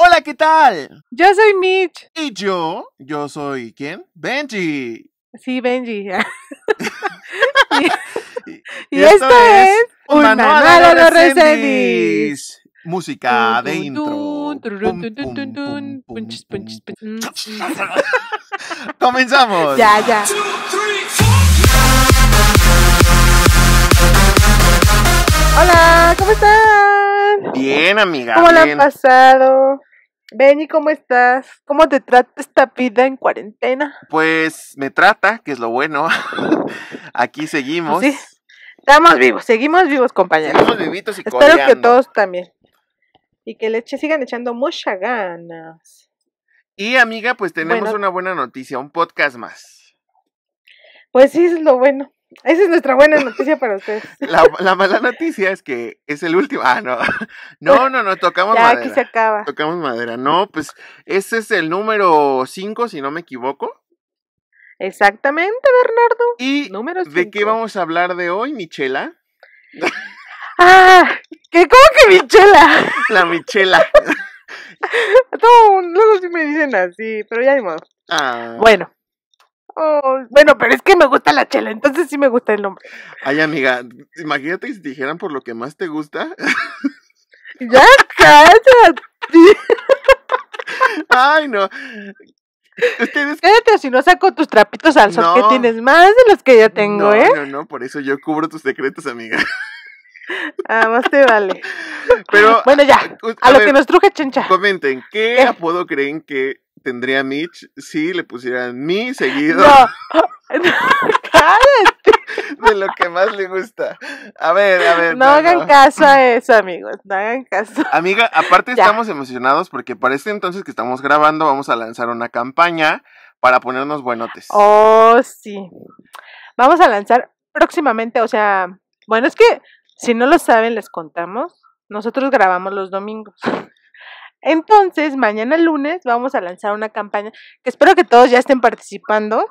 Hola, ¿qué tal? Yo soy Mitch. Y yo, yo soy ¿quién? Benji. Sí, Benji. y, y, esto, es, Una un de los Música de intro. Comenzamos. Ya, ya. Hola, ¿cómo están? Bien, amiga. ¿Cómo bien. han pasado? Benny, ¿cómo estás? ¿Cómo te trata esta vida en cuarentena? Pues me trata, que es lo bueno. Aquí seguimos. Sí, estamos vivos, seguimos vivos, compañeros. Estamos vivitos y Espero que todos también. Y que le sigan echando mucha ganas. Y amiga, pues tenemos una buena noticia, un podcast más. Pues sí, es lo bueno. Esa es nuestra buena noticia para ustedes. La, mala noticia es que es el último. Ah, no. No, no, no, tocamos ya, Aquí se acaba. Tocamos madera. No, pues ese es el número 5, si no me equivoco. Exactamente, Bernardo. ¿Y número de qué vamos a hablar de hoy, Michela? Ah, ¿qué, ¿cómo que Michela? La Michela. luego sí me dicen así, pero ya de modo. Ah. Bueno, Oh, bueno, pero es que me gusta la chela, entonces sí me gusta el nombre. Ay, amiga, imagínate si te dijeran por lo que más te gusta. ya cállate. Ay, no. Ustedes... o si no saco tus trapitos al sol, que tienes más de los que yo tengo, ¿eh? No, no, por eso yo cubro tus secretos, amiga. Ah, más te vale. Pero. Bueno, ya. A, lo que nos truje, chencha. Comenten, ¿qué apodo creen que tendría Mitch sí, le pusieran mi seguido. No. cállate. De lo que más le gusta. A ver, a ver. No, hagan caso a eso, amigos. No hagan caso. Amiga, aparte estamos emocionados porque para este entonces que estamos grabando vamos a lanzar una campaña para ponernos buenotes. Oh, sí. Vamos a lanzar próximamente, o sea, bueno, es que si no lo saben, les contamos. Nosotros grabamos los domingos. Entonces, mañana lunes vamos a lanzar una campaña que espero que todos ya estén participando,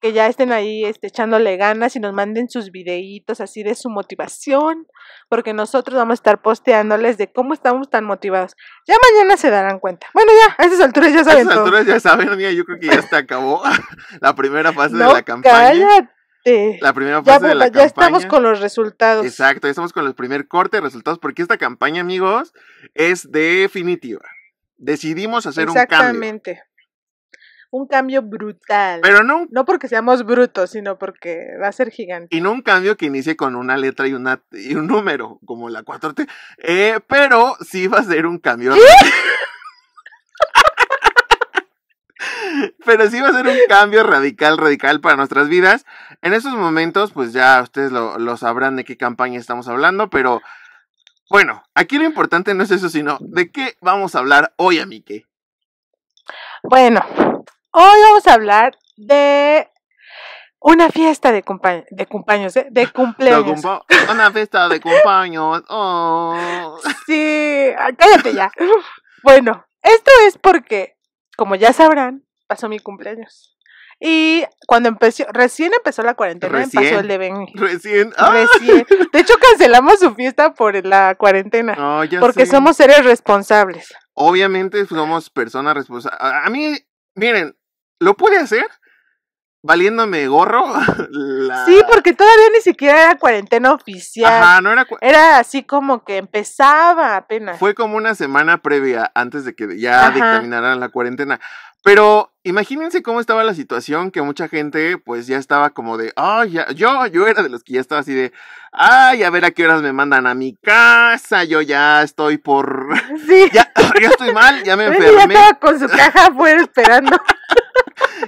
que ya estén ahí este, echándole ganas y nos manden sus videitos así de su motivación, porque nosotros vamos a estar posteándoles de cómo estamos tan motivados. Ya mañana se darán cuenta. Bueno, ya, a esas alturas ya saben. A esas alturas ya saben, mía, yo creo que ya se acabó la primera fase de la campaña la primera fase ya, estamos con los resultados. Exacto, ya estamos con el primer corte de resultados, porque esta campaña, amigos, es definitiva. Decidimos hacer un cambio. Exactamente. Un cambio brutal. Pero no. No porque seamos brutos, sino porque va a ser gigante. Y no un cambio que inicie con una letra y, y un número, como la 4T. Eh, pero sí va a ser un cambio. Pero sí va a ser un cambio radical, radical para nuestras vidas. En esos momentos, pues ya ustedes lo, sabrán de qué campaña estamos hablando, pero bueno, aquí lo importante no es eso, sino de qué vamos a hablar hoy, Amike. Bueno, hoy vamos a hablar de una fiesta de, cumpleaños, de cumpleaños, ¿eh? de cumpleaños. una fiesta de cumpleaños. Oh. Sí, ah, cállate ya. Bueno, esto es porque, como ya sabrán, pasó mi cumpleaños. Y cuando empezó, recién empezó la cuarentena, recién, el de Recién. ¡Ah! De hecho, cancelamos su fiesta por la cuarentena. ya porque somos seres responsables. Obviamente somos personas responsables. A mí, miren, lo pude hacer valiéndome gorro. Sí, porque todavía ni siquiera era cuarentena oficial. Ajá, no era. Era así como que empezaba apenas. Fue como una semana previa antes de que ya dictaminaran la cuarentena. Pero imagínense cómo estaba la situación, que mucha gente pues ya estaba como de, ay, ya, yo, yo era de los que ya estaba así de, ay, a ver a qué horas me mandan a mi casa, yo ya estoy por, ya, ya, estoy mal, ya me enfermé. Ya estaba con su caja afuera esperando.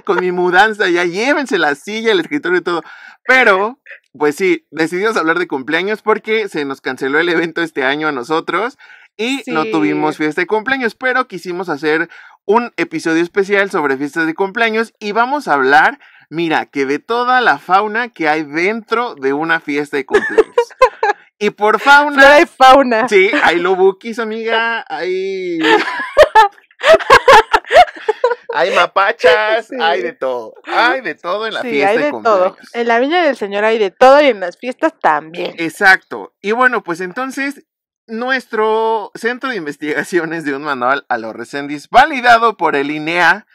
con mi mudanza, ya llévense la silla, el escritorio y todo. Pero, pues sí, decidimos hablar de cumpleaños porque se nos canceló el evento este año a nosotros y no tuvimos fiesta de cumpleaños, pero quisimos hacer un episodio especial sobre fiestas de cumpleaños y vamos a hablar, mira, que de toda la fauna que hay dentro de una fiesta de cumpleaños. y por fauna. No hay fauna. Sí, hay lobukis, amiga, hay. hay mapachas, hay de todo. Hay de todo en la sí, fiesta. Hay de, todo. En la viña del Señor hay de todo y en las fiestas también. Exacto. Y bueno, pues entonces nuestro Centro de Investigaciones de un Manual a los Recendis, validado por el INEA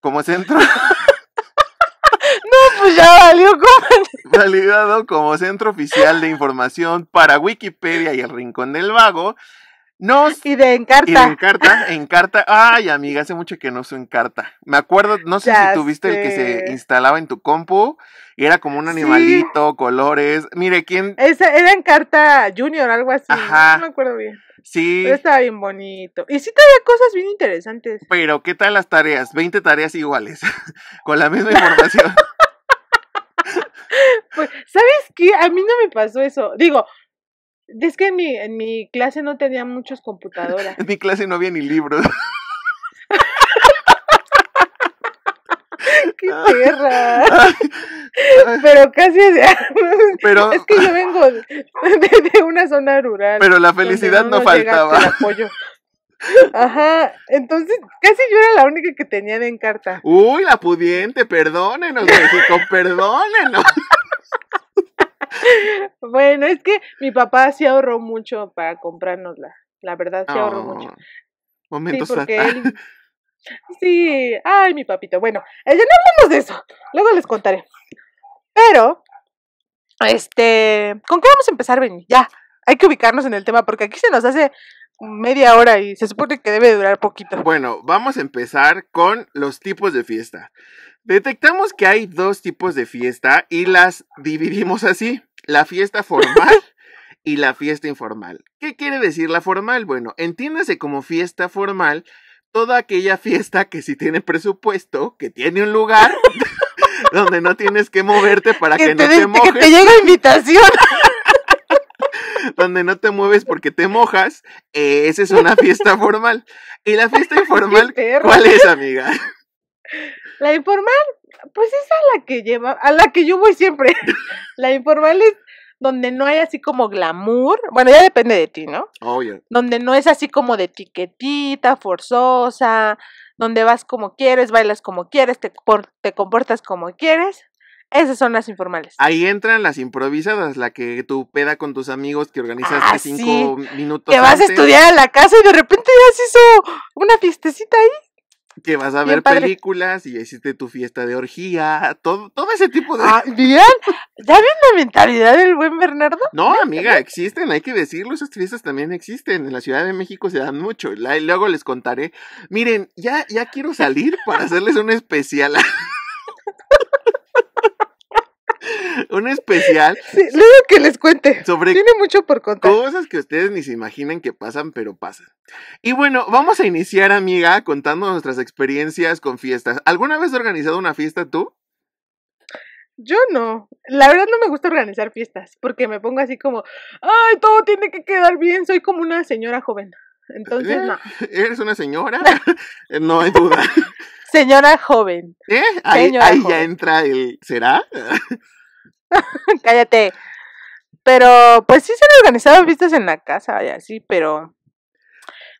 como centro. no, pues ya valió como. validado como Centro Oficial de Información para Wikipedia y el Rincón del Vago. no y de Encarta. Y de Encarta, Encarta. Ay, amiga, hace mucho que no uso Encarta. Me acuerdo, no sé si tuviste el que se instalaba en tu compu y era como un animalito, colores. Mire, ¿quién? Esa era en carta junior, algo así. No, me acuerdo bien. Sí. Pero estaba bien bonito. Y sí traía cosas bien interesantes. Pero, ¿qué tal las tareas? 20 tareas iguales, con la misma información. pues, ¿sabes qué? A mí no me pasó eso. Digo, es que en mi, en mi clase no tenía muchas computadoras. en mi clase no había ni libros tierra. pero casi. Pero, es que yo vengo de, una zona rural. Pero la felicidad no, faltaba. apoyo. Ajá, entonces casi yo era la única que tenía en carta. Uy, la pudiente, perdónenos, México, perdónenos. bueno, es que mi papá se ahorró mucho para comprarnosla La verdad, se ahorró mucho. Oh, momentos sí, Sí, ay, mi papito. Bueno, eh, ya no hablamos de eso. Luego les contaré. Pero, este, ¿con qué vamos a empezar, Benny? Ya, hay que ubicarnos en el tema porque aquí se nos hace media hora y se supone que debe durar poquito. Bueno, vamos a empezar con los tipos de fiesta. Detectamos que hay dos tipos de fiesta y las dividimos así. La fiesta formal y la fiesta informal. ¿Qué quiere decir la formal? Bueno, entiéndase como fiesta formal toda aquella fiesta que si tiene presupuesto, que tiene un lugar donde no tienes que moverte para que, te, no te mojes. Que te llega invitación. donde no te mueves porque te mojas, esa es una fiesta formal. ¿Y la fiesta informal cuál es, amiga? La informal, pues es a la que lleva, a la que yo voy siempre. La informal es donde no hay así como glamour, bueno, ya depende de ti, ¿no? Donde no es así como de etiquetita, forzosa, donde vas como quieres, bailas como quieres, te, te comportas como quieres. Esas son las informales. Ahí entran las improvisadas, la que tú peda con tus amigos que organizaste ah, cinco minutos. Te vas a estudiar a la casa y de repente ya se hizo una fiestecita ahí que vas a ver películas y hiciste tu fiesta de orgía, todo, todo ese tipo de... Ah, bien, ¿ya ven la mentalidad del buen Bernardo? No, amiga, existen, hay que decirlo, esas fiestas también existen, en la Ciudad de México se dan mucho, luego les contaré. Miren, ya, ya quiero salir para hacerles un especial. un especial. Sí, luego que les cuente. Tiene mucho por contar. Cosas que ustedes ni se imaginan que pasan, pero pasan. Y bueno, vamos a iniciar, amiga, contando nuestras experiencias con fiestas. ¿Alguna vez has organizado una fiesta tú? Yo no. La verdad no me gusta organizar fiestas porque me pongo así como, ay, todo tiene que quedar bien. Soy como una señora joven. Entonces, no. ¿Eres una señora? no hay duda. Señora joven. ¿Eh? Ahí, ahí ya entra el. ¿Será? Cállate. Pero pues sí se han organizado vistas en la casa y así, pero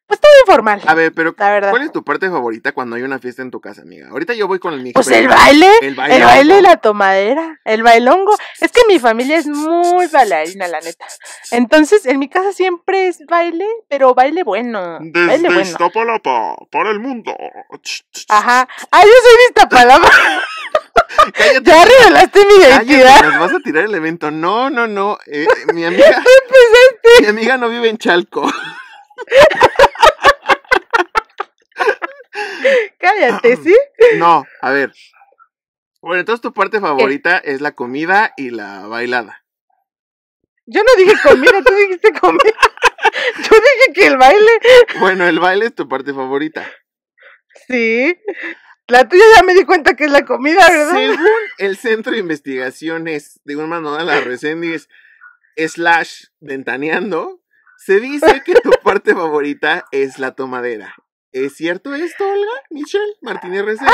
pues todo informal. A ver, pero ¿cuál es tu parte favorita cuando hay una fiesta en tu casa, amiga? Ahorita yo voy con el mi Pues el baile, el baile, el baile, la tomadera, el bailongo. Es que mi familia es muy bailarina, la neta. Entonces, en mi casa siempre es baile, pero baile bueno. baile bueno. Iztapalapa, para el mundo. Ajá. Ah, yo soy de Iztapalapa. Ya revelaste mi identidad. nos vas a tirar el evento. No, no, no. Eh, eh mi amiga. empezaste? Mi amiga no vive en Chalco. Cállate, ¿sí? No, a ver. Bueno, entonces tu parte favorita es la comida y la bailada. Yo no dije comida, tú dijiste comida. Yo dije que el baile. Bueno, el baile es tu parte favorita. Sí. La tuya ya me di cuenta que es la comida, ¿verdad? Según el Centro de Investigaciones de un manual a Reséndiz, slash, ventaneando, se dice que tu parte favorita es la tomadera. ¿Es cierto esto, Olga? Michelle Martínez Reza?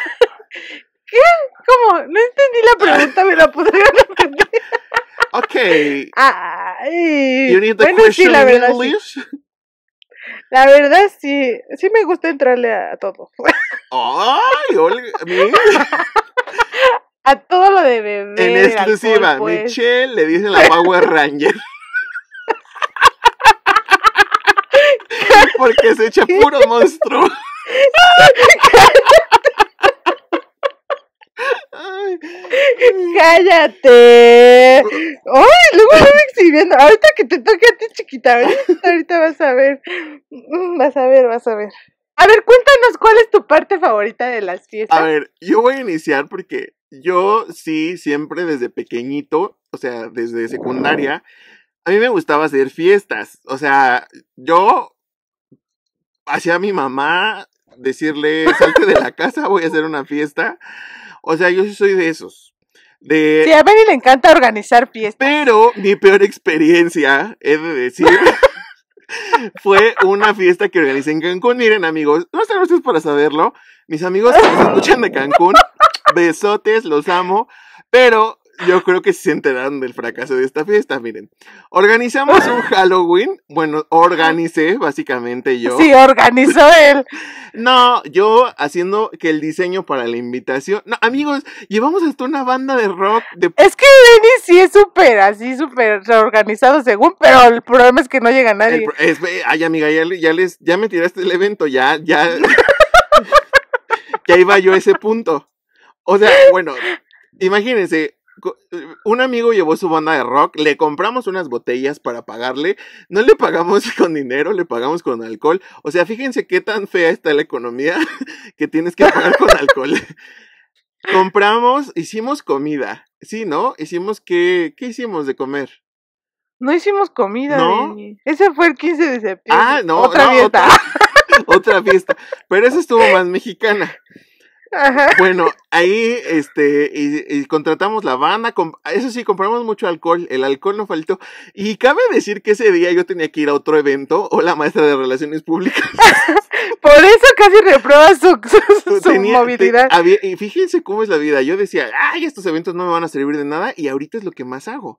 ¿Qué? ¿Cómo? No entendí la pregunta, me la podrían entender. Ok. Ay, you need the la verdad, Sí. La verdad sí, sí me gusta entrarle a, todo. Ay, Olga, A todo lo de bebé. En exclusiva, pues. Michelle le dice la Power Ranger. Porque se echa puro monstruo. ¡Cállate! ¡Ay! Luego voy exhibiendo. Ahorita que te toque a ti, chiquita. Ahorita vas a ver. Mm, vas a ver, vas a ver. A ver, cuéntanos cuál es tu parte favorita de las fiestas. A ver, yo voy a iniciar porque yo sí, siempre desde pequeñito, o sea, desde secundaria, a mí me gustaba hacer fiestas. O sea, yo hacia mi mamá, decirle, salte de la casa, voy a hacer una fiesta. O sea, yo soy de esos. De... Sí, a Benny le encanta organizar fiestas. Pero mi peor experiencia, he de decir, fue una fiesta que organizé en Cancún. Miren, amigos, no están ustedes para saberlo. Mis amigos que nos escuchan de Cancún, besotes, los amo. Pero yo creo que se enteraron del fracaso de esta fiesta. Miren, organizamos un Halloween. Bueno, organicé básicamente yo. Sí, organizó él. No, yo haciendo que el diseño para la invitación. No, amigos, llevamos hasta una banda de rock. De... Es que Venice sí es súper, así súper organizado según, pero el problema es que no llega nadie. ay, amiga, ya, ya, les, ya me tiraste el evento, ya, ya. ya iba yo a ese punto. O sea, bueno, imagínense, un amigo llevó su banda de rock, le compramos unas botellas para pagarle, no le pagamos con dinero, le pagamos con alcohol. O sea, fíjense qué tan fea está la economía que tienes que pagar con alcohol. Compramos, hicimos comida. Sí, ¿no? Hicimos qué, ¿qué hicimos de comer? No hicimos comida. ¿No? Ese fue el 15 de septiembre. Ah, no. Otra no, Otra, otra fiesta. Pero esa estuvo más mexicana. Bueno, ahí este y, contratamos la banda, eso sí, compramos mucho alcohol, el alcohol no faltó. Y cabe decir que ese día yo tenía que ir a otro evento o la maestra de relaciones públicas Por eso casi reprueba su, movilidad. y fíjense cómo es la vida. Yo decía, ay, estos eventos no me van a servir de nada y ahorita es lo que más hago.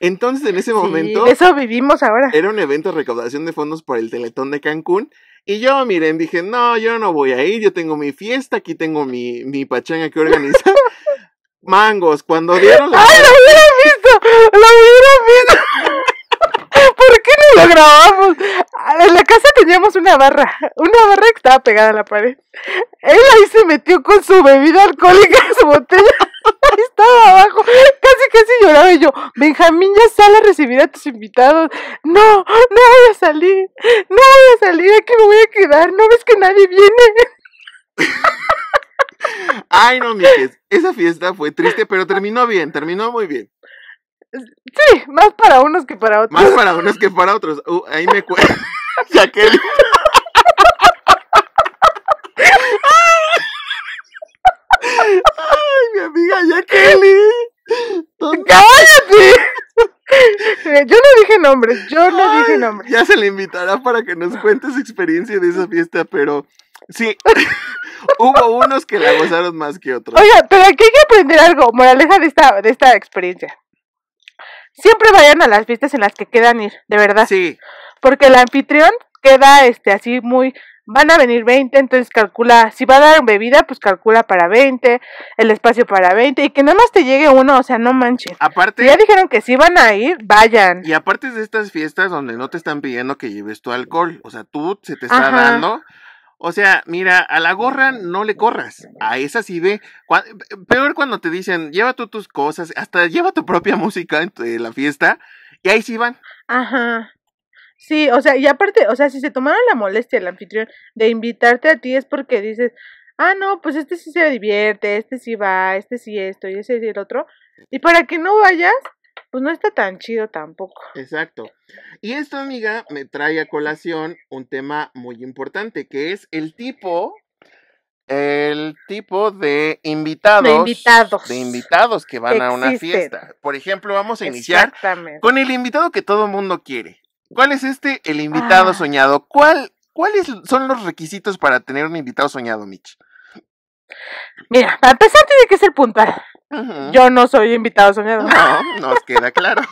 Entonces, en ese momento... Eso vivimos ahora. Era un evento de recaudación de fondos por el Teletón de Cancún. Y yo, miren, dije, no, yo no voy a ir, yo tengo mi fiesta, aquí tengo mi, mi pachanga que organizar. Mangos, cuando dieron la... ¡Ay, lo hubieran visto! ¡Lo hubiera visto! ¿Por qué no lo grabamos? Ah, en la casa teníamos una barra, una barra que estaba pegada a la pared. Él ahí se metió con su bebida alcohólica, su botella. estaba abajo, casi casi lloraba y yo, Benjamín ya sale a recibir a tus invitados. No, no voy a salir, no voy a salir, aquí me voy a quedar, no ves que nadie viene. Ay, no, Mijes, esa fiesta fue triste, pero terminó bien, terminó muy bien. Sí, más para unos que para otros. Más para unos que para otros. Uh, ahí me cuesta. Ay, mi amiga Kelly eh. ¡Cállate! Yo no dije nombres, yo no dije nombres. Ya se le invitará para que nos cuente su experiencia de esa fiesta, pero sí, hubo unos que la gozaron más que otros. Oiga, pero aquí hay que aprender algo, moraleja de de esta experiencia. Siempre vayan a las fiestas en las que quedan ir, de verdad. Sí. Porque el anfitrión queda este así muy van a venir 20, entonces calcula, si va a dar bebida, pues calcula para 20, el espacio para 20, y que nada más te llegue uno, o sea, no manches. Aparte. ya dijeron que si van a ir, vayan. Y aparte de estas fiestas donde no te están pidiendo que lleves tu alcohol, o sea, tú se te está dando o sea, mira, a la gorra no le corras. A esa sí ve. Peor cuando te dicen, lleva tú tus cosas, hasta lleva tu propia música en la fiesta. Y ahí sí van. Ajá. Sí, o sea, y aparte, o sea, si se tomaron la molestia el anfitrión de invitarte a ti es porque dices, ah, no, pues este sí se divierte, este sí va, este sí esto y ese sí el otro. Y para que no vayas, pues no está tan chido tampoco. Exacto. Y esto, amiga, me trae a colación un tema muy importante, que es el tipo, el tipo de invitados. De invitados. De invitados que van a una fiesta. Por ejemplo, vamos a iniciar con el invitado que todo el mundo quiere. ¿Cuál es este, el invitado ah. soñado? ¿Cuál, ¿Cuáles son los requisitos para tener un invitado soñado, Mitch? Mira, a pesar de que es el puntual. Yo no soy invitado soñado. No, nos queda claro.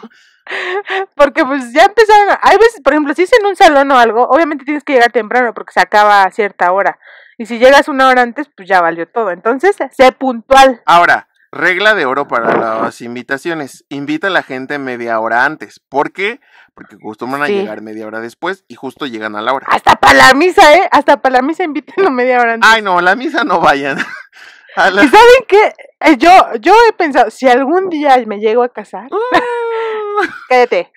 porque pues ya empezaron, hay veces, por ejemplo, si es en un salón o algo, obviamente tienes que llegar temprano porque se acaba a cierta hora. Y si llegas una hora antes, pues ya valió todo. Entonces, sé puntual. Ahora, regla de oro para las invitaciones. Invita a la gente media hora antes. ¿Por qué? Porque acostumbran a llegar media hora después y justo llegan a la hora. Hasta para la misa, ¿eh? Hasta para la misa invítenlo media hora antes. Ay, no, la misa no vayan. ¿Y saben qué? Eh, yo, yo he pensado, si algún día me llego a casar, mm.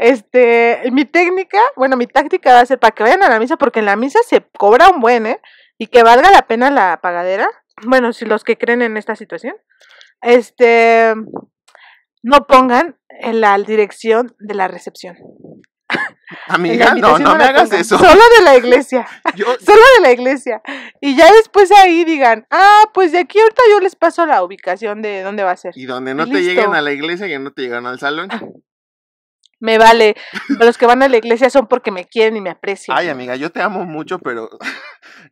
Este, mi técnica, bueno, mi táctica va a ser para que vayan a la misa, porque en la misa se cobra un buen, ¿eh? Y que valga la pena la pagadera. Bueno, si los que creen en esta situación, este, no pongan en la dirección de la recepción. Amiga, no, no me hagas eso. Solo de la iglesia. Solo de la iglesia. Y ya después ahí digan, ah, pues de aquí ahorita yo les paso la ubicación de dónde va a ser. Y donde no te lleguen a la iglesia y no te llegan al salón. Ah, me vale. Los que van a la iglesia son porque me quieren y me aprecian. Ay, amiga, yo te amo mucho, pero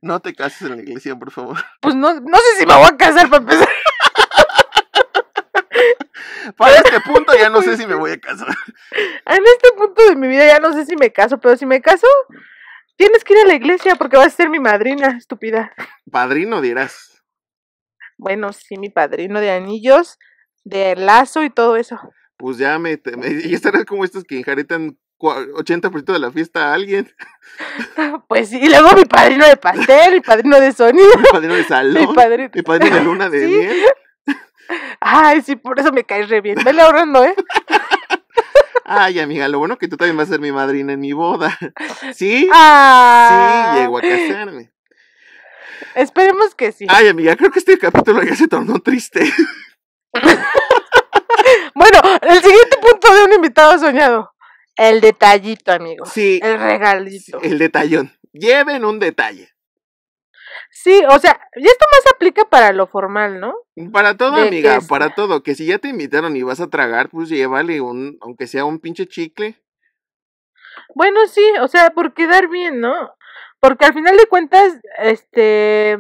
no te cases en la iglesia, por favor. Pues no, no sé si me voy a casar para empezar. Para este punto ya no sé pues si me voy a casar. En este punto de mi vida ya no sé si me caso, pero si me caso, tienes que ir a la iglesia porque vas a ser mi madrina, estúpida. Padrino dirás. Bueno, sí, mi padrino de anillos, de lazo y todo eso. Pues ya me... y estarás como estos que enjaretan 80% de la fiesta a alguien. Pues sí, y luego mi padrino de pastel, mi padrino de sonido. Mi padrino de salón. Mi, padrino de luna de miel. Ay, sí, por eso me caes re bien. ahorrando, ¿eh? Ay, amiga, lo bueno que tú también vas a ser mi madrina en mi boda. ¿Sí? Sí, llego a casarme. Esperemos que sí. Ay, amiga, creo que este capítulo ya se tornó triste. bueno, el siguiente punto de un invitado soñado. El detallito, amigo. Sí. El regalito. El detallón. Lleven un detalle. Sí, o sea, y esto más aplica para lo formal, ¿no? Para todo, amiga, para todo. Que si ya te invitaron y vas a tragar, pues llévale un, aunque sea un pinche chicle. Bueno, sí, o sea, por quedar bien, ¿no? Porque al final de cuentas, este,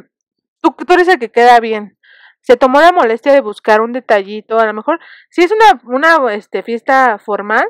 tú, tú eres el que queda bien. Se tomó la molestia de buscar un detallito, a lo mejor, si es una, una este, fiesta formal,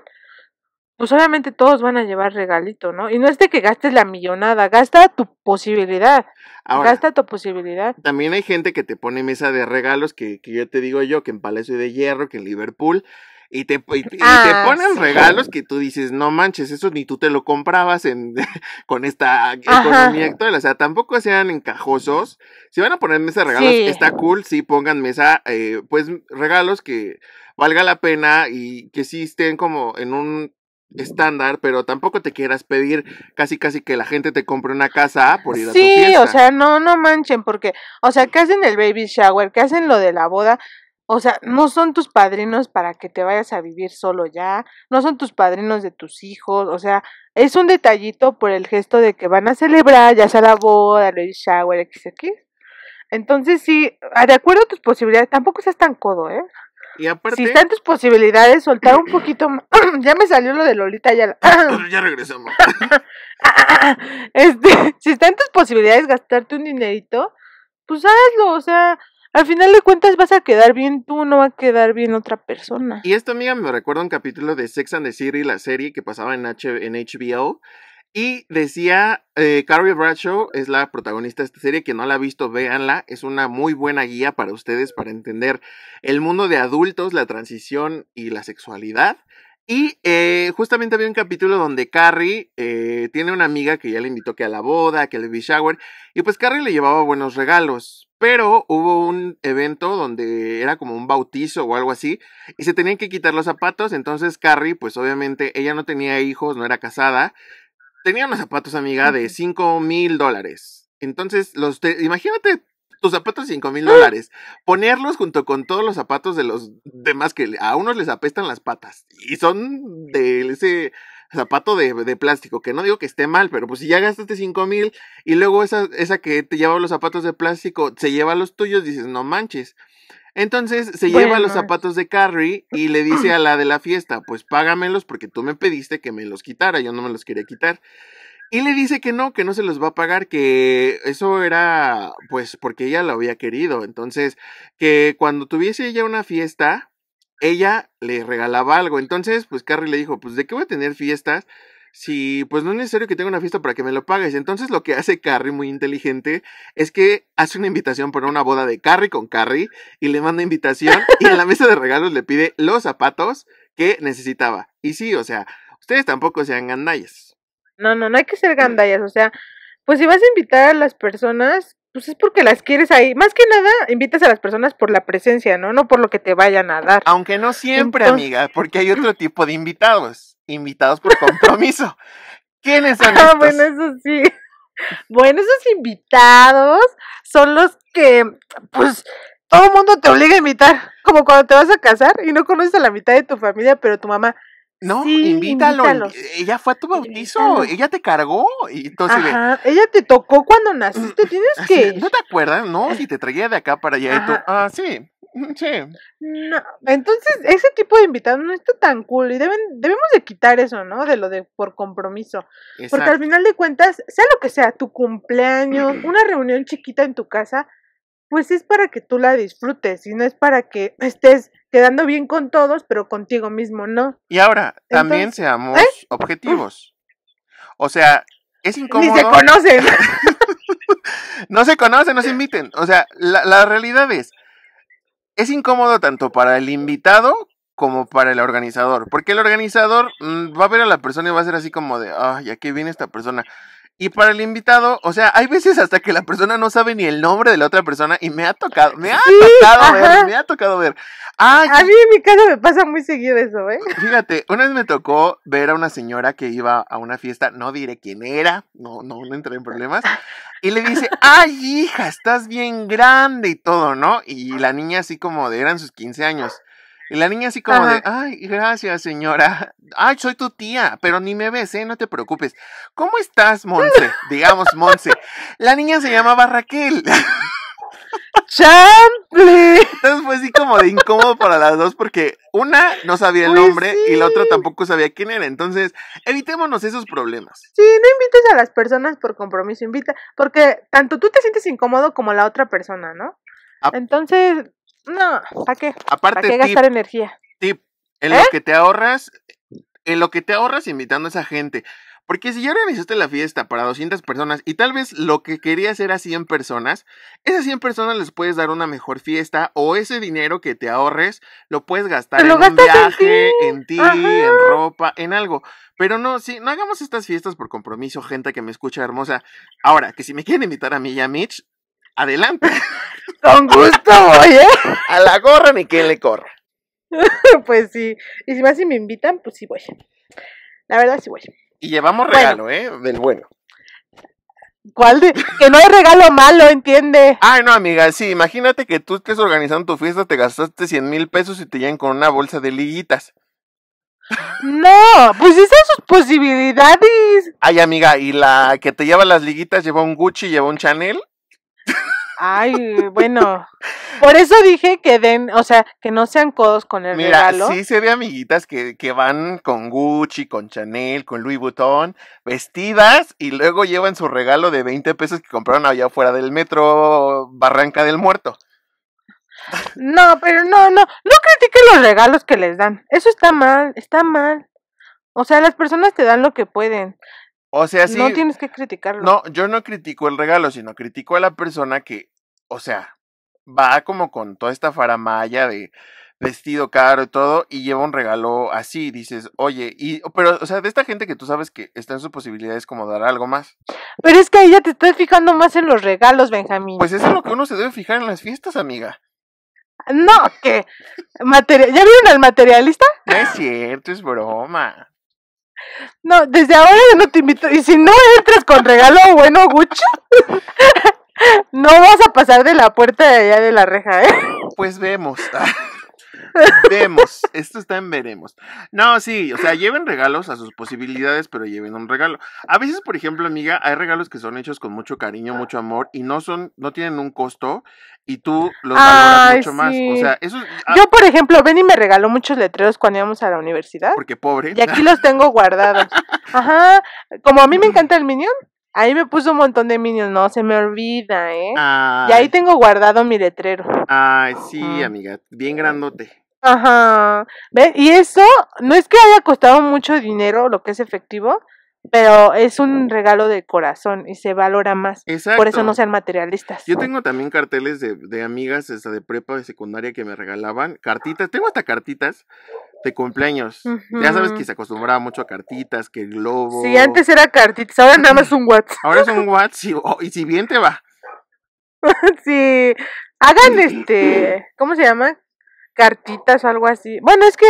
pues obviamente todos van a llevar regalito, ¿no? Y no es de que gastes la millonada, gasta tu posibilidad. gasta tu posibilidad. También hay gente que te pone mesa de regalos, que, que yo te digo yo, que en Palacio de Hierro, que en Liverpool, y te, ah, ponen regalos que tú dices, no manches, eso ni tú te lo comprabas en, con esta economía actual. O sea, tampoco sean encajosos. Si van a poner mesa de regalos, está cool, sí, pongan mesa, eh, pues regalos que valga la pena y que sí estén como en un estándar, pero tampoco te quieras pedir casi casi que la gente te compre una casa por ir a tu fiesta. Sí, o sea, no, no manchen, porque, o sea, ¿qué hacen el baby shower? ¿Qué hacen lo de la boda? O sea, no son tus padrinos para que te vayas a vivir solo ya, no son tus padrinos de tus hijos, o sea, es un detallito por el gesto de que van a celebrar ya sea la boda, el baby shower, XX. Entonces sí, de acuerdo a tus posibilidades, tampoco seas tan codo, ¿eh? Si están tus posibilidades, soltar un poquito más. ya me salió lo de Lolita ya. ya regresamos. este, si están tus posibilidades gastarte un dinerito, pues hazlo, o sea. Al final de cuentas vas a quedar bien tú, no va a quedar bien otra persona. Y esto, amiga, me recuerda un capítulo de Sex and the City, la serie que pasaba en, H en HBO, y decía, eh, Carrie Bradshaw es la protagonista de esta serie, que no la ha visto, véanla, es una muy buena guía para ustedes para entender el mundo de adultos, la transición y la sexualidad. Y eh, justamente había un capítulo donde Carrie eh, tiene una amiga que ya le invitó que a la boda, que al baby shower, y pues Carrie le llevaba buenos regalos, pero hubo un evento donde era como un bautizo o algo así, y se tenían que quitar los zapatos, entonces Carrie, pues obviamente ella no tenía hijos, no era casada, tenía unos zapatos, amiga, de cinco mil dólares. Entonces, los imagínate tus zapatos de 5 mil dólares, ponerlos junto con todos los zapatos de los demás que a unos les apestan las patas y son de ese zapato de, plástico, que no digo que esté mal, pero pues si ya gastaste cinco mil y luego esa, esa que te lleva los zapatos de plástico se lleva los tuyos, dices, no manches. Entonces se lleva los zapatos de Carrie y le dice a la de la fiesta, pues págamelos porque tú me pediste que me los quitara, yo no me los quería quitar. Y le dice que no, que no se los va a pagar, que eso era pues porque ella lo había querido. Entonces, que cuando tuviese ella una fiesta, ella le regalaba algo. Entonces, pues Carrie le dijo, pues ¿de qué voy a tener fiestas Sí, pues no es necesario que tenga una fiesta para que me lo pagues. Entonces lo que hace Carrie muy inteligente es que hace una invitación para una boda de Carrie con Carrie y le manda invitación y en la mesa de regalos le pide los zapatos que necesitaba. Y sí, o sea, ustedes tampoco sean gandallas. No, no, no hay que ser gandallas, o sea, pues si vas a invitar a las personas, pues es porque las quieres ahí. Más que nada, invitas a las personas por la presencia, ¿no? No por lo que te vayan a dar. Aunque no siempre, amiga, porque hay otro tipo de invitados invitados por compromiso. ¿Quiénes son ah, estos? bueno, eso sí. Bueno, esos invitados son los que, pues, todo el mundo te obliga a invitar. Como cuando te vas a casar y no conoces a la mitad de tu familia, pero tu mamá. No, invítalo. Ella fue a tu bautizo, ella te cargó. Y entonces ella te tocó cuando naciste, mm, tienes que. ¿No te acuerdas? No, si te traía de acá para allá y tú. Ah, sí. Sí. No, entonces ese tipo de invitados no está tan cool y deben, debemos de quitar eso, ¿no? De lo de por compromiso. Porque al final de cuentas, sea lo que sea, tu cumpleaños, una reunión chiquita en tu casa, pues es para que tú la disfrutes y no es para que estés quedando bien con todos, pero contigo mismo no. Y ahora, también seamos ¿eh? mm. objetivos. O sea, es incómodo. Ni se conocen. no se conocen, no se inviten. O sea, la, la realidad es, es incómodo tanto para el invitado como para el organizador, porque el organizador mm, va a ver a la persona y va a ser así como de, ay, aquí viene esta persona? Y para el invitado, o sea, hay veces hasta que la persona no sabe ni el nombre de la otra persona y me ha tocado, me ha tocado ver, me ha tocado ver. Ah, a mí en mi casa me pasa muy seguido eso, ¿eh? Fíjate, una vez me tocó ver a una señora que iba a una fiesta, no diré quién era, no, no, no entré en problemas, y le dice, ay hija, estás bien grande y todo, ¿no? Y la niña así como de, eran sus 15 años. Y la niña así como de, ay, gracias señora, ay, soy tu tía, pero ni me ves, ¿eh? No te preocupes. ¿Cómo estás, Monse? Digamos, Monse. La niña se llamaba Raquel. Champli Entonces fue así como de incómodo para las dos porque una no sabía el pues nombre y la otra tampoco sabía quién era. Entonces, evitémonos esos problemas. Sí, no invites a las personas por compromiso, invita, porque tanto tú te sientes incómodo como la otra persona, ¿no? Ah. Entonces, no, ¿para qué? Aparte, ¿Para que gastar energía? Tip, en lo ¿Eh? que te ahorras, en lo que te ahorras invitando a esa gente. Porque si ya organizaste la fiesta para 200 personas y tal vez lo que querías era 100 personas, esas 100 personas les puedes dar una mejor fiesta o ese dinero que te ahorres lo puedes gastar en un viaje, en ti, en, ropa, en algo. Pero no, sí, no hagamos estas fiestas por compromiso, gente que me escucha hermosa. Ahora, que si me quieren invitar a mí y a Mitch, adelante. Con gusto voy, ¿eh? A la gorra ni que le corra. pues sí. Y si más si me invitan, pues sí voy. La verdad sí voy. Y llevamos regalo, ¿eh? Del bueno. ¿Cuál de? Que no hay regalo malo, entiende. Ay, no, amiga, sí, imagínate que tú estés organizando tu fiesta, te gastaste 100 mil pesos y te llegan con una bolsa de liguitas. No, pues esas sus posibilidades. Ay, amiga, ¿y la que te lleva las liguitas lleva un Gucci, y lleva un Chanel? Ay, bueno. Por eso dije que den, o sea, que no sean codos con el Mira, regalo. Sí, se ve amiguitas que, que van con Gucci, con Chanel, con Louis Vuitton, vestidas y luego llevan su regalo de 20 pesos que compraron allá afuera del metro Barranca del Muerto. No, pero no, no, no critiquen los regalos que les dan. Eso está mal, está mal. O sea, las personas te dan lo que pueden. O sea, sí. No tienes que criticarlo. No, yo no critico el regalo, sino critico a la persona que, o sea, va como con toda esta faramaya de vestido caro y todo, y lleva un regalo así, dices, oye, y, pero, o sea, de esta gente que tú sabes que está en sus posibilidades como dar algo más. Pero es que ahí ya te estás fijando más en los regalos, Benjamín. Pues eso es lo que uno se debe fijar en las fiestas, amiga. No, que, ¿ya vieron al materialista? No es cierto, es broma. No, desde ahora no te invito. Y si no entras con regalo bueno, Gucho, no vas a pasar de la puerta de allá de la reja, ¿eh? Pues vemos. Vemos, esto está en veremos. No, sí, o sea, lleven regalos a sus posibilidades, pero lleven un regalo. A veces, por ejemplo, amiga, hay regalos que son hechos con mucho cariño, mucho amor y no son, no tienen un costo y tú los valoras mucho más. O sea, eso. Ah Yo, por ejemplo, Benny me regaló muchos letreros cuando íbamos a la universidad. Porque pobre. Y aquí los tengo guardados. Ajá. Como a mí me encanta el Minion, Ahí me puso un montón de minions, no, se me olvida, ¿eh? Y ahí tengo guardado mi letrero. Ay, sí, amiga, bien grandote. Ajá. ¿Ves? Y eso no es que haya costado mucho dinero lo que es efectivo, pero es un regalo de corazón y se valora más. Exacto. Por eso no sean materialistas. Yo tengo también carteles de, amigas esta de prepa de secundaria que me regalaban cartitas. Tengo hasta cartitas de cumpleaños. Ya sabes que se acostumbraba mucho a cartitas, que el globo. Sí, antes era cartitas, ahora nada más un WhatsApp. Ahora es un WhatsApp oh, y, si bien te va. sí, hagan este, ¿cómo se llama? Cartitas o algo así. Bueno, es que,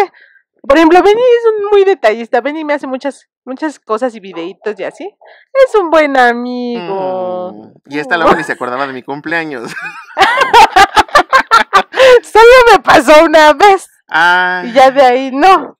por ejemplo, Benny es un muy detallista, Benny me hace muchas muchas cosas y videitos y así. Es un buen amigo. Mm, y esta la ni se acordaba de mi cumpleaños. Solo me pasó una vez. Ah. Y ya de ahí no.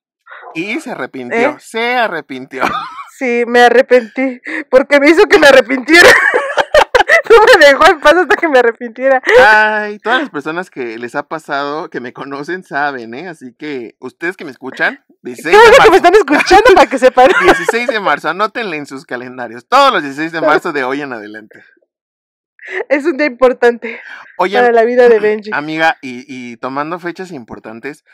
Y se arrepintió, ¿Eh? se arrepintió. Sí, me arrepentí, porque me hizo que me arrepintiera. no me dejó en paz hasta que me arrepintiera. Ay, todas las personas que les ha pasado, que me conocen, saben, ¿eh? Así que ustedes que me escuchan, 16 de que me están escuchando la que sepan. 16 de marzo, anótenle en sus calendarios, todos los 16 de marzo de hoy en adelante es un día importante para la vida de Benji. Amiga, y, tomando fechas importantes,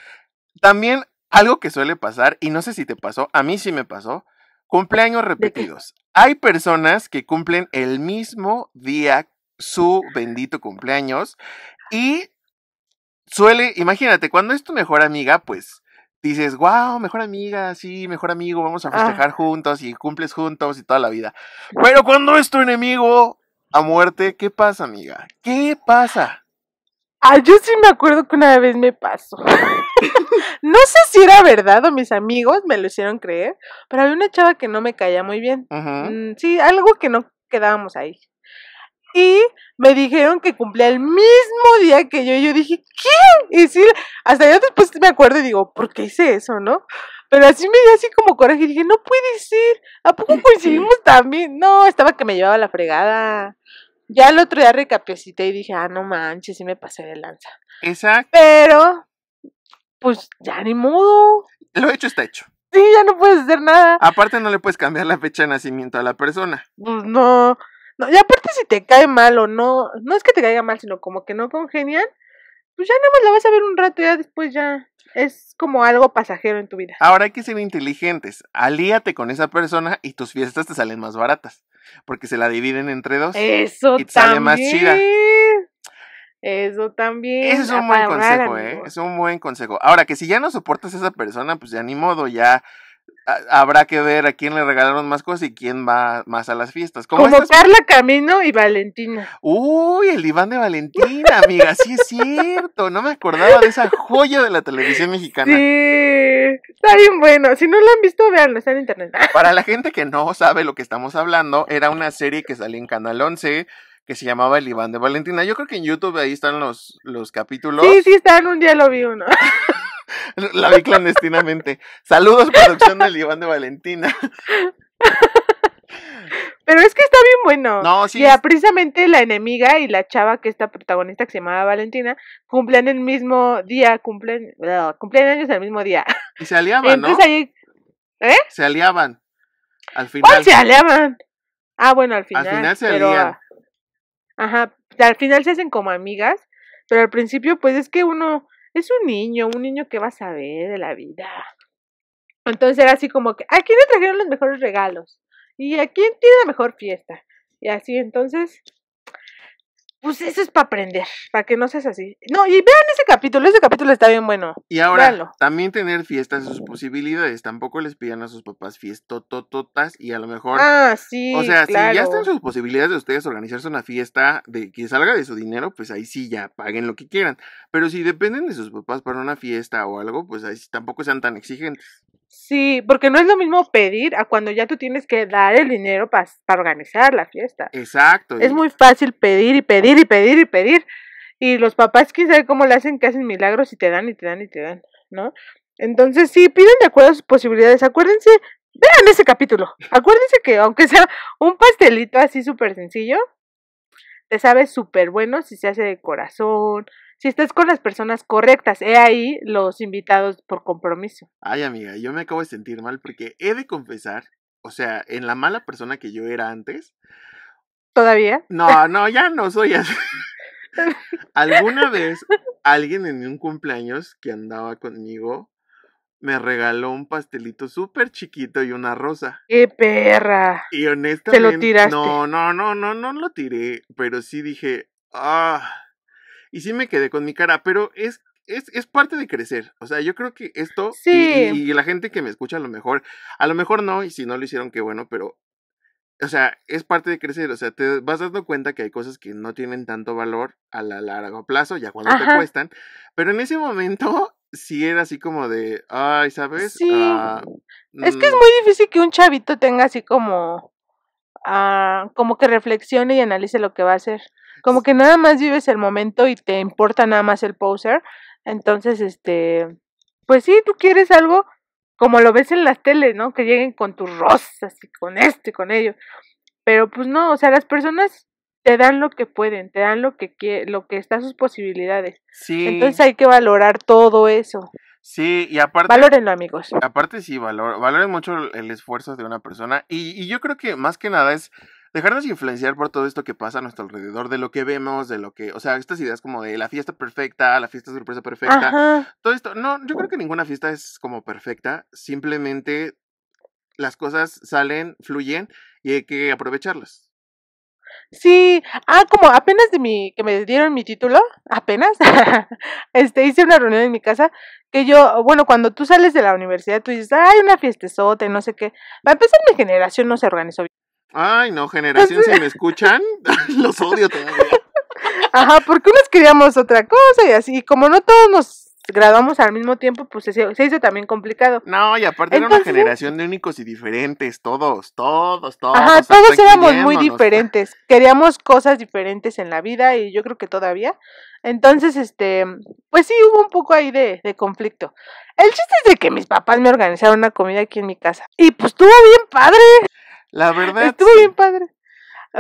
también algo que suele pasar, y no sé si te pasó, a mí sí me pasó, cumpleaños repetidos. Hay personas que cumplen el mismo día su bendito cumpleaños y suele, imagínate, cuando es tu mejor amiga, pues dices, wow, mejor amiga, sí, mejor amigo, vamos a festejar juntos y cumples juntos y toda la vida. Pero cuando es tu enemigo, a muerte. ¿Qué pasa, amiga? ¿Qué pasa? Ah, yo sí me acuerdo que una vez me pasó. no sé si era verdad o mis amigos me lo hicieron creer, pero había una chava que no me caía muy bien. Mm, sí, algo que no quedábamos ahí. Y me dijeron que cumplía el mismo día que yo. Y yo dije, ¿qué? Y sí, hasta yo después me acuerdo y digo, ¿por qué hice eso, no? Pero así me dio así como coraje. y Dije, no puede ir ¿A poco coincidimos también? No, estaba que me llevaba la fregada. Ya el otro día recapacité y dije, ah, no manches, sí me pasé de lanza. Exacto. Pero, pues ya ni modo. Lo hecho está hecho. Sí, ya no puedes hacer nada. Aparte no le puedes cambiar la fecha de nacimiento a la persona. Pues no. no. Y aparte si te cae mal o no, no es que te caiga mal, sino como que no congenian, pues ya nada más la vas a ver un rato, ya después ya es como algo pasajero en tu vida. Ahora hay que ser inteligentes. Alíate con esa persona y tus fiestas te salen más baratas. Porque se la dividen entre dos. Eso también. sale más chida. Eso también. Ese es un ah, buen consejo, ¿eh? Es un buen consejo. Ahora, que si ya no soportas a esa persona, pues ya ni modo, ya habrá que ver a quién le regalaron más cosas y quién va más a las fiestas. Como, Carla Camino y Valentina. Uy, el Iván de Valentina, amiga, sí es cierto. No me acordaba de esa joya de la televisión mexicana. Sí, está bien bueno. Si no lo han visto, véanlo, está en internet. Para la gente que no sabe lo que estamos hablando, era una serie que salía en Canal 11 que se llamaba El Iván de Valentina. Yo creo que en YouTube ahí están los, los capítulos. Sí, sí, están, un día lo vi uno. La vi clandestinamente. Saludos, producción del Iván de Valentina. Pero es que está bien bueno. No, sí. precisamente la enemiga y la chava que esta protagonista que se llamaba Valentina cumplen el mismo día, cumplen, cumplen años el mismo día. Y se aliaban, Entonces, ¿no? Ahí, ¿Eh? Se aliaban. Al final. ¿Cuál se aliaban? Ah, bueno, al final. Al final se aliaban ah, Ajá, al final se hacen como amigas, pero al principio pues es que uno es un niño, un niño que va a saber de la vida. Entonces era así como que, ¿a quién le trajeron los mejores regalos? ¿Y a quién tiene la mejor fiesta? Y así entonces pues eso es para aprender, para que no seas así. No, y vean ese capítulo, ese capítulo está bien bueno. Y ahora, también tener fiestas sus posibilidades. Tampoco les pidan a sus papás fiestotototas y a lo mejor. Ah, sí. O sea, si ya están sus posibilidades de ustedes organizarse una fiesta de que salga de su dinero, pues ahí sí ya paguen lo que quieran. Pero si dependen de sus papás para una fiesta o algo, pues ahí tampoco sean tan exigentes. Sí, porque no es lo mismo pedir a cuando ya tú tienes que dar el dinero para organizar la fiesta. Exacto. Es muy fácil pedir y pedir y pedir y pedir. Y los papás, quién sabe cómo le hacen, que hacen milagros y te dan y te dan y te dan, ¿no? Entonces, sí, piden de acuerdo a sus posibilidades. Acuérdense, vean ese capítulo. Acuérdense que aunque sea un pastelito así súper sencillo, te sabe súper bueno si se hace de corazón, si estás con las personas correctas. He ahí los invitados por compromiso. Ay, amiga, yo me acabo de sentir mal porque he de confesar, o sea, en la mala persona que yo era antes. ¿Todavía? No, no, ya no soy así. Alguna vez alguien en un cumpleaños que andaba conmigo me regaló un pastelito súper chiquito y una rosa. ¡Qué perra! Y honestamente. ¿Te lo tiraste? No, no, no, no, no lo tiré, pero sí dije, ah y sí me quedé con mi cara, pero es es, es, parte de crecer. O sea, yo creo que esto sí. y, la gente que me escucha a lo mejor, a lo mejor no, y si no lo hicieron, qué bueno, pero, o sea, es parte de crecer. O sea, te vas dando cuenta que hay cosas que no tienen tanto valor a la largo plazo, ya cuando te cuestan, pero en ese momento sí era así como de, ay, ¿sabes? Sí. Ah, es que es muy mm". difícil que un chavito tenga así como, ah, como que reflexione y analice lo que va a hacer como que nada más vives el momento y te importa nada más el poser. Entonces, este, pues sí, tú quieres algo como lo ves en las teles, ¿no? Que lleguen con tus rosas y con esto y con ello. Pero pues no, o sea, las personas te dan lo que pueden, te dan lo que lo que está sus posibilidades. Sí. Entonces hay que valorar todo eso. Sí, y aparte. Valórenlo, amigos. Aparte, sí, valor, valoren mucho el esfuerzo de una persona. y yo creo que más que nada es dejarnos influenciar por todo esto que pasa a nuestro alrededor, de lo que vemos, de lo que, o sea, estas ideas como de la fiesta perfecta, la fiesta sorpresa perfecta, todo esto. No, yo creo que ninguna fiesta es como perfecta, simplemente las cosas salen, fluyen y hay que aprovecharlas. Sí, ah, como apenas de mi, que me dieron mi título, apenas, este, hice una reunión en mi casa, que yo, bueno, cuando tú sales de la universidad, tú dices, hay una fiestezote, no sé qué. va a empezar, mi generación no se organizó bien. Ay, no, generación, si me escuchan, los odio también. Ajá, porque unos queríamos otra cosa y así, como no todos nos graduamos al mismo tiempo, pues se, hizo también complicado. No, y aparte era una generación de únicos y diferentes, todos, todos, todos. Ajá, todos éramos muy diferentes, queríamos cosas diferentes en la vida y yo creo que todavía. Entonces, este, pues sí hubo un poco ahí de, conflicto. El chiste es de que mis papás me organizaron una comida aquí en mi casa y pues estuvo bien padre. La ah, verdad. Estuvo bien padre.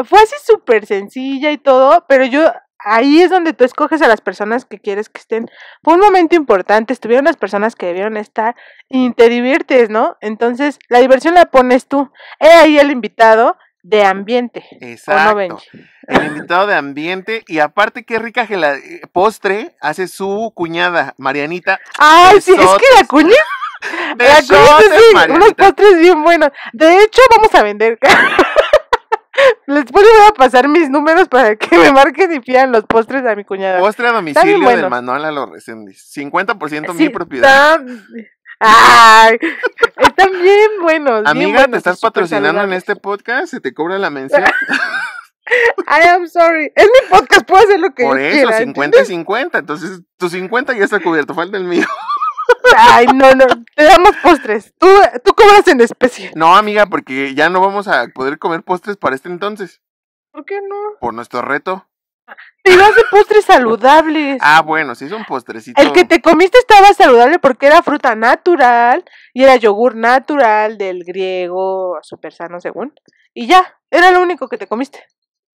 Fue así súper sencilla y todo, pero yo ahí es donde tú escoges a las personas que quieres que estén. Fue un momento importante, estuvieron las personas que debieron estar y te diviertes, ¿no? Entonces, la diversión la pones tú. He ahí el invitado de ambiente. Exacto. el invitado de ambiente y aparte qué rica eh, postre hace su cuñada Marianita. Ay, sí, es que la cuñada unos postres bien buenos. De hecho, vamos a vender. les voy a pasar mis números para que me marquen y pidan los postres a mi cuñada. Postre a domicilio de Manuela los 50% mi propiedad. están bien buenos. Amiga, te estás patrocinando en este podcast, se te cobra la mención. I am sorry. Es mi podcast, puedo hacer lo que Por quiera. Por eso, 50 y 50. Entonces, tu 50 ya está cubierto, falta el mío. Ay, no, no, te damos postres. Tú, tú cobras en especie. No, amiga, porque ya no vamos a poder comer postres para este entonces. ¿Por qué no? Por nuestro reto. Te hace de postres saludables. Ah, bueno, sí, es un postrecito. El que te comiste estaba saludable porque era fruta natural y era yogur natural del griego, super sano según. Y ya, era lo único que te comiste.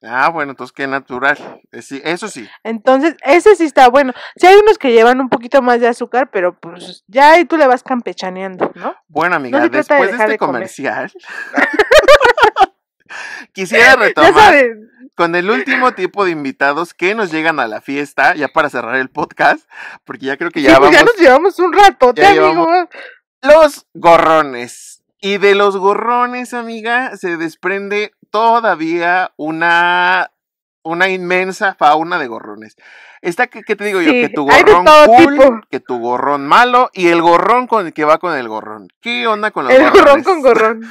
Ah, bueno, entonces qué natural. Eh, eso sí. Entonces, ese sí está bueno. Sí hay unos que llevan un poquito más de azúcar, pero pues ya ahí tú le vas campechaneando, ¿no? Bueno, amiga, después de, este comercial, quisiera retomar con el último tipo de invitados que nos llegan a la fiesta, ya para cerrar el podcast, porque ya creo que pues, ya vamos. Ya nos llevamos un rato, te amigo. Los gorrones. Y de los gorrones, amiga, se desprende todavía una una inmensa fauna de gorrones. Está que, ¿qué te digo yo? que tu gorrón cool, que tu gorrón malo y el gorrón con el que va con el gorrón. ¿Qué onda con los el gorrón con gorrón.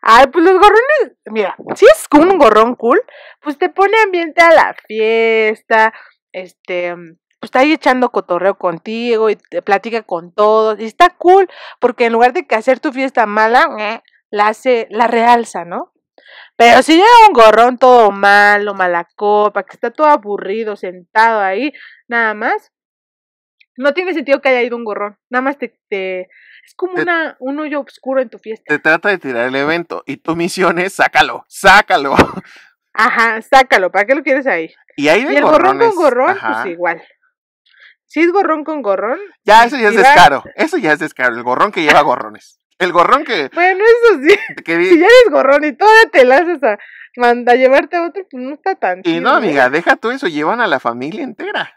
Ay, pues los gorrones, mira, si es un gorrón cool, pues te pone ambiente a la fiesta, este, pues está ahí echando cotorreo contigo y te platica con todos, y está cool, porque en lugar de que hacer tu fiesta mala, eh, la hace, la realza, ¿no? Pero si llega un gorrón todo malo, mala copa, que está todo aburrido, sentado ahí, nada más, no tiene sentido que haya ido un gorrón. Nada más te, te es como una, un hoyo oscuro en tu fiesta. Te trata de tirar el evento y tu misión es sácalo, sácalo. Ajá, sácalo, ¿para qué lo quieres ahí? Y, ahí de el gorrón con gorrón, pues igual. Si es gorrón con gorrón. Ya, eso ya es descaro. Eso ya es descaro, el gorrón que lleva gorrones. El gorrón que. Bueno, eso sí. Si ya eres gorrón y todavía te la haces a, manda, llevarte a otro, pues no está tan. Y no, amiga, deja tú eso, llevan a la familia entera.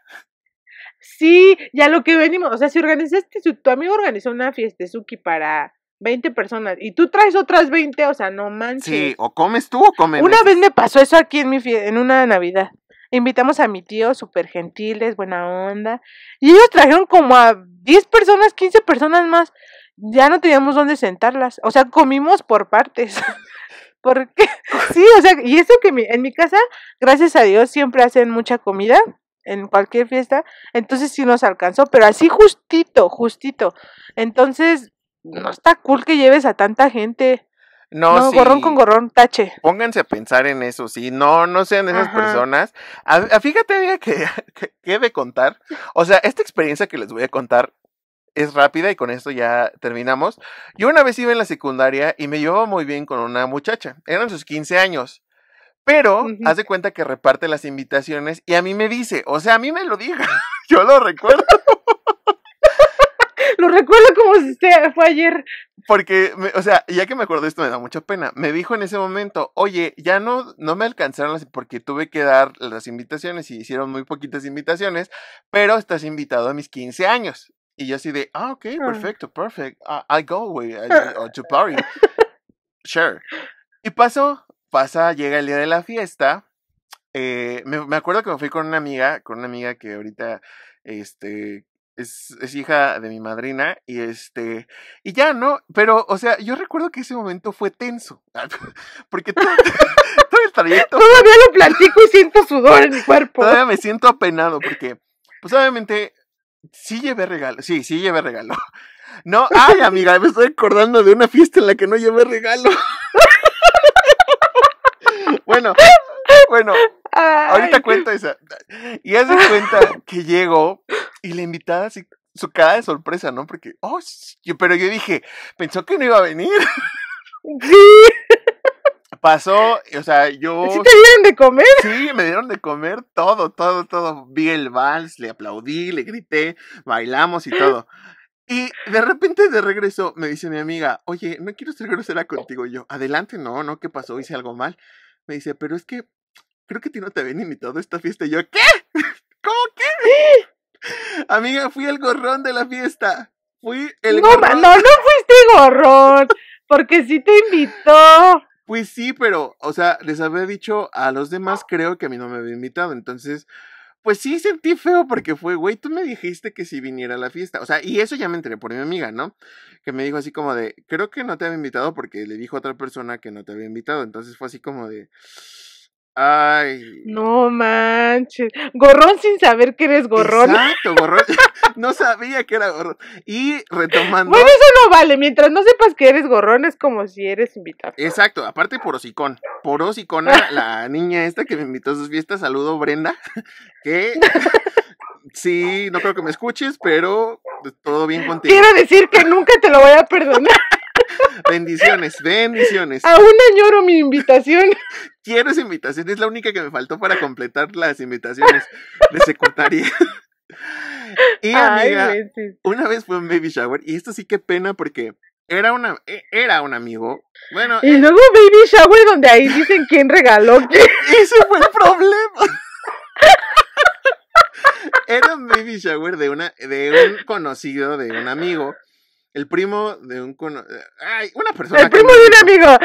Sí, ya lo que venimos, o sea, si organizaste, su, tu amigo organizó una fiesta, Suki, para 20 personas y tú traes otras 20, o sea, no manches. Sí, o comes tú o comes. Una vez me pasó eso aquí en mi en una Navidad. Invitamos a mi tío, súper gentiles, buena onda. Y ellos trajeron como a 10 personas, 15 personas más ya no teníamos dónde sentarlas. O sea, comimos por partes. Porque, sí, o sea, y eso que en mi casa, gracias a Dios, siempre hacen mucha comida en cualquier fiesta. Entonces sí nos alcanzó, pero así justito, justito. Entonces, no está cool que lleves a tanta gente. No, gorrón con gorrón, tache. Pónganse a pensar en eso, sí. No, no sean esas personas. fíjate que, que, de contar. O sea, esta experiencia que les voy a contar es rápida y con esto ya terminamos. Yo una vez iba en la secundaria y me llevaba muy bien con una muchacha. Eran sus 15 años. Pero haz de cuenta que reparte las invitaciones y a mí me dice, o sea, a mí me lo dijo, yo lo recuerdo. lo recuerdo como si este fue ayer. Porque, o sea, ya que me acuerdo de esto me da mucha pena. Me dijo en ese momento, oye, ya no, no me alcanzaron porque tuve que dar las invitaciones y hicieron muy poquitas invitaciones, pero estás invitado a mis 15 años. Y yo así de, ah, ok, ah. perfecto, perfect. Ah, I go, güey, to party. Sure. Y pasó, pasa, llega el día de la fiesta. Eh, me, acuerdo que me fui con una amiga, con una amiga que ahorita, este, es, hija de mi madrina y este, y ya, ¿no? Pero, o sea, yo recuerdo que ese momento fue tenso, porque todo, todo el trayecto... Todavía lo platico y siento sudor en mi cuerpo. Todavía me siento apenado porque, pues obviamente Sí llevé regalo, sí, sí llevé regalo. No, ay amiga, me estoy acordando de una fiesta en la que no llevé regalo. bueno, bueno, ahorita cuento esa. Y hace cuenta que llegó y la invitada su cara de sorpresa, ¿no? Porque, oh, pero yo dije, pensó que no iba a venir. Sí pasó, o sea, yo... ¿Sí te dieron de comer? Sí, me dieron de comer todo, todo, todo. Vi el vals, le aplaudí, le grité, bailamos y todo. Y de repente de regreso me dice mi amiga, oye, no quiero ser grosera contigo. yo, adelante, no, no, ¿qué pasó? Hice algo mal. Me dice, pero es que creo que a ti no te habían invitado a esta fiesta. Y yo, ¿qué? ¿Cómo qué? Amiga, fui el gorrón de la fiesta. Fui el no, gorrón. No, no fuiste gorrón, porque sí te invitó. Pues sí, pero, o sea, les había dicho a los demás, creo que a mí no me había invitado. Entonces, pues sí sentí feo porque fue, güey, tú me dijiste que si viniera a la fiesta. O sea, y eso ya me enteré por mi amiga, ¿no? Que me dijo así como de, creo que no te había invitado porque le dijo a otra persona que no te había invitado. Entonces fue así como de, Ay. No manches. Gorrón sin saber que eres gorrón. Exacto, gorrón. no sabía que era gorrón. Y retomando. Bueno, eso no vale. Mientras no sepas que eres gorrón, es como si eres invitado. Exacto, aparte por hocicón. Por la niña esta que me invitó a sus fiestas, saludo Brenda. Que. sí, no creo que me escuches, pero todo bien contigo. Quiero decir que nunca te lo voy a perdonar bendiciones, bendiciones. Aún añoro mi invitación. Quiero esa invitación, es la única que me faltó para completar las invitaciones de secundaria. y amiga, una vez fue un baby shower, y esto sí que pena porque era una e, era un amigo. Bueno, y luego baby shower donde ahí dicen quién regaló qué. Ese fue el problema. era un baby shower de una de un conocido de un amigo el primo de un eh, Ay, una persona. El primo de un amigo.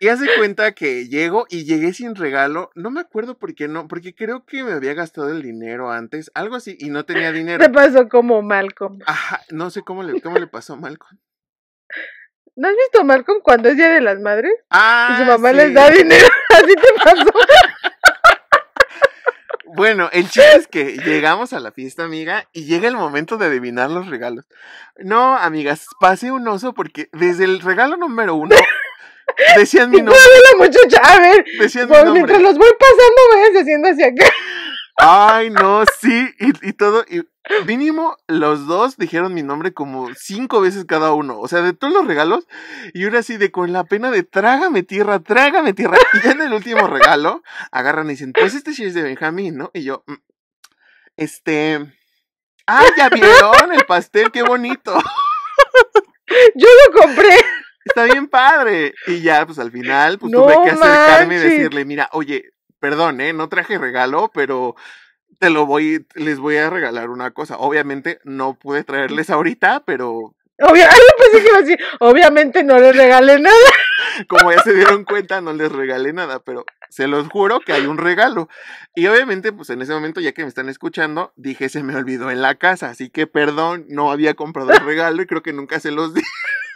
Y hace cuenta que llego y llegué sin regalo. No me acuerdo por qué no, porque creo que me había gastado el dinero antes, algo así, y no tenía dinero. Te pasó como Malcolm. Ajá, no sé cómo le, cómo le pasó a Malcolm. ¿No has visto a Malcolm cuando es Día de las Madres? Ah. Y su ah, mamá les da dinero. Así te pasó. Bueno, el chiste es que llegamos a la fiesta, amiga, y llega el momento de adivinar los regalos. No, amigas, pase un oso porque desde el regalo número uno decían mi nombre. la muchacha, a ver, decían mi pues, nombre. mientras los voy pasando, voy haciendo hacia acá. Ay, no, sí, y, todo, y mínimo los dos dijeron mi nombre como cinco veces cada uno, o sea, de todos los regalos, y ahora así de con la pena de trágame tierra, trágame tierra, y en el último regalo agarran y dicen, pues este sí es de Benjamín, ¿no? Y yo, mm, este, ah, ya vieron el pastel, qué bonito. Yo lo compré está bien padre. Y ya, pues al final, pues tuve que acercarme y decirle, mira, oye, Perdón, ¿eh? No traje regalo, pero te lo voy, les voy a regalar una cosa. Obviamente no pude traerles ahorita, pero... obviamente no les regalé nada. Como ya se dieron cuenta, no les regalé nada, pero se los juro que hay un regalo. Y obviamente, pues en ese momento, ya que me están escuchando, dije, se me olvidó en la casa, así que perdón, no había comprado el regalo y creo que nunca se los dije.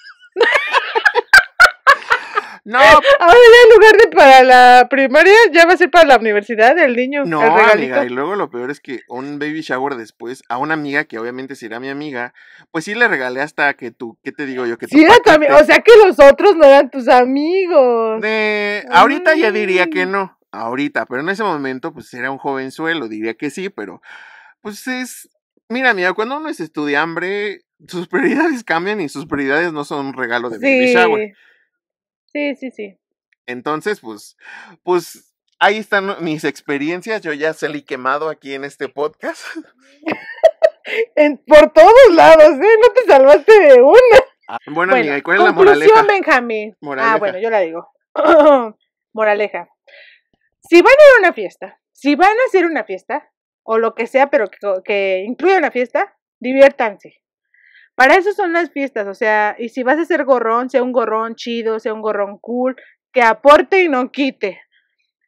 No. Ahora en lugar de para la primaria, ya va a ser para la universidad el niño. No, amiga, y luego lo peor es que un baby shower después, a una amiga que obviamente será mi amiga, pues sí le regalé hasta que tú, ¿qué te digo yo? Que sí, O sea que los otros no eran tus amigos. De... Ahorita ya diría que mm. no. Ahorita, pero en ese momento, pues era un jovenzuelo, diría que sí, pero pues es. Mira, mira, cuando uno es estudiante, sus prioridades cambian y sus prioridades no son un regalo de baby shower. Sí, sí, sí. Entonces, pues, pues ahí están mis experiencias. Yo ya salí quemado aquí en este podcast. por todos lados, ¿eh? No te salvaste de una. Ah, bueno, cuál es la moraleja? Benjamín. Ah, moraleja. Ah, bueno, yo la digo. moraleja. Si van a ir a una fiesta, si van a hacer una fiesta, o lo que sea, pero que incluya una fiesta, diviértanse. Para eso son las fiestas, o sea, y si vas a ser gorrón, sea un gorrón chido, sea un gorrón cool, que aporte y no quite.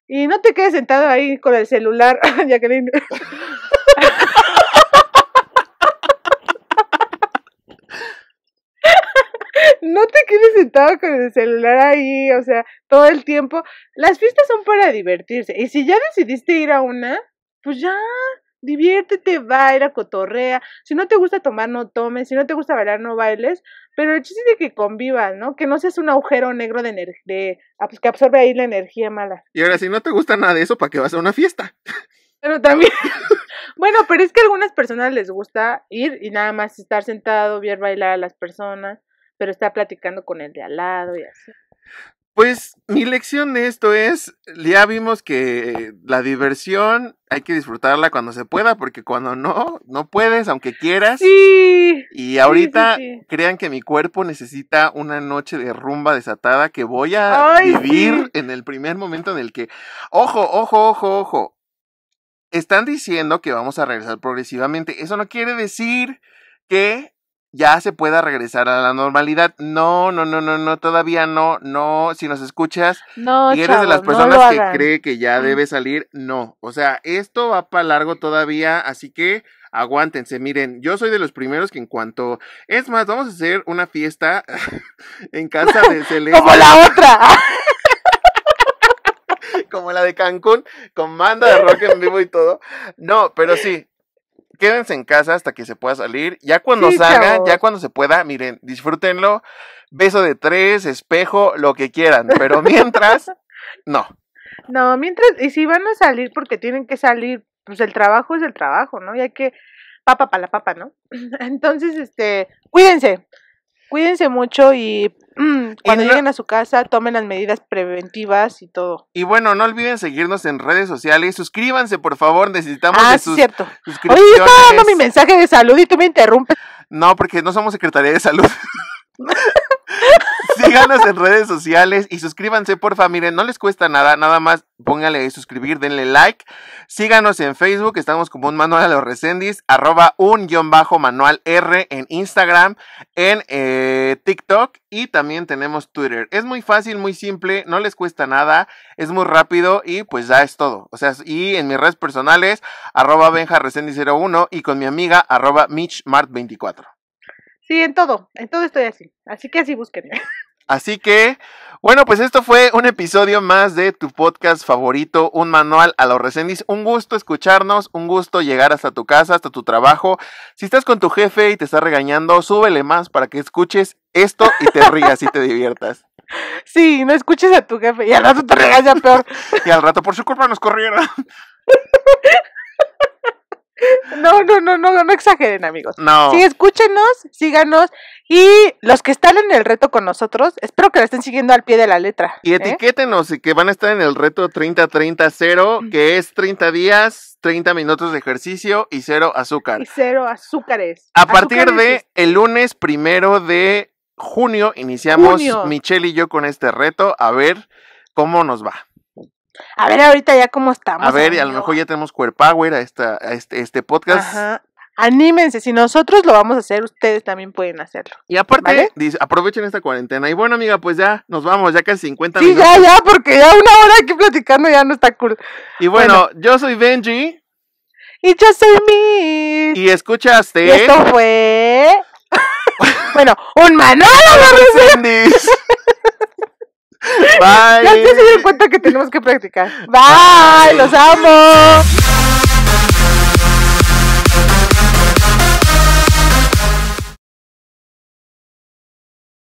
Y no te quedes sentado ahí con el celular, Jacqueline. no te quedes sentado con el celular ahí, o sea, todo el tiempo. Las fiestas son para divertirse. Y si ya decidiste ir a una, pues ya, diviértete, baila, cotorrea. Si no te gusta tomar, no tomes. Si no te gusta bailar, no bailes. Pero el chiste es de que convivas, ¿no? Que no seas un agujero negro de, energía, de ah, pues, que absorbe ahí la energía mala. Y ahora, si no te gusta nada de eso, ¿para qué vas a una fiesta? Pero también, bueno, pero es que a algunas personas les gusta ir y nada más estar sentado, ver bailar a las personas, pero estar platicando con el de al lado y así. Pues mi lección de esto es, ya vimos que la diversión hay que disfrutarla cuando se pueda, porque cuando no, no puedes, aunque quieras. Sí, y ahorita crean que mi cuerpo necesita una noche de rumba desatada que voy a vivir en el primer momento en el que, ojo, ojo, ojo, ojo, están diciendo que vamos a regresar progresivamente. Eso no quiere decir que ya se pueda regresar a la normalidad. No, no, no, no, no, todavía no, no, si nos escuchas no, y eres de las personas que cree que ya mm. debe salir, no. O sea, esto va para largo todavía, así que aguántense, miren, yo soy de los primeros que en cuanto, es más, vamos a hacer una fiesta en casa de Celeste. Como la otra. como la de Cancún, con manda de rock en vivo y todo. No, pero sí, quédense en casa hasta que se pueda salir. Ya cuando salgan ya cuando se pueda, miren, disfrútenlo. Beso de tres, espejo, lo que quieran. Pero mientras, no. No, mientras, y si van a salir porque tienen que salir, pues el trabajo es el trabajo, ¿no? Y hay que papa para la papa, ¿no? Entonces, este, cuídense. Cuídense mucho y mm, cuando lleguen a su casa tomen las medidas preventivas y todo. Y bueno, no olviden seguirnos en redes sociales. Suscríbanse, por favor, necesitamos ah, de cierto. suscripciones. Oye, yo estaba dando mi mensaje de salud y tú me interrumpes. No, porque no somos Secretaría de Salud. Síganos en redes sociales y suscríbanse, porfa. Miren, no les cuesta nada, nada más pónganle suscribir, denle like. Síganos en Facebook, estamos como un manual a los resendis, arroba un guión bajo manual R en Instagram, en eh, TikTok y también tenemos Twitter. Es muy fácil, muy simple, no les cuesta nada, es muy rápido y pues ya es todo. O sea, y en mis redes personales, arroba benja 01 y con mi amiga, arroba mitchmart24. Sí, en todo, en todo estoy así. Así que así búsquenme. Así que, bueno, pues esto fue un episodio más de tu podcast favorito, un manual a los recendis. Un gusto escucharnos, un gusto llegar hasta tu casa, hasta tu trabajo. Si estás con tu jefe y te está regañando, súbele más para que escuches esto y te rías y te diviertas. Sí, no escuches a tu jefe y al rato te regaña peor. y al rato por su culpa nos corrieron. No, no, no, no, no exageren, amigos. No. Sí, escúchenos, síganos. Y los que están en el reto con nosotros, espero que lo estén siguiendo al pie de la letra. Y ¿eh? etiquétenos, y que van a estar en el reto 30-30-0, mm. que es 30 días, 30 minutos de ejercicio y cero azúcar. Y cero azúcares. A partir de el lunes primero de junio, iniciamos Michelle y yo con este reto. A ver cómo nos va. A ver ahorita ya cómo estamos. A ver, a lo mejor ya tenemos Power a, este, este, podcast. Anímense, si nosotros lo vamos a hacer, ustedes también pueden hacerlo. Y aparte, aprovechen esta cuarentena. Y bueno, amiga, pues ya nos vamos, ya casi 50 minutos. Sí, ya, ya, porque ya una hora aquí platicando ya no está cool. Y bueno, yo soy Benji. Y yo soy Miss. Y escuchaste. esto fue. bueno, un manual de Bye. Ya se dieron cuenta que tenemos que practicar. Bye. Los amo.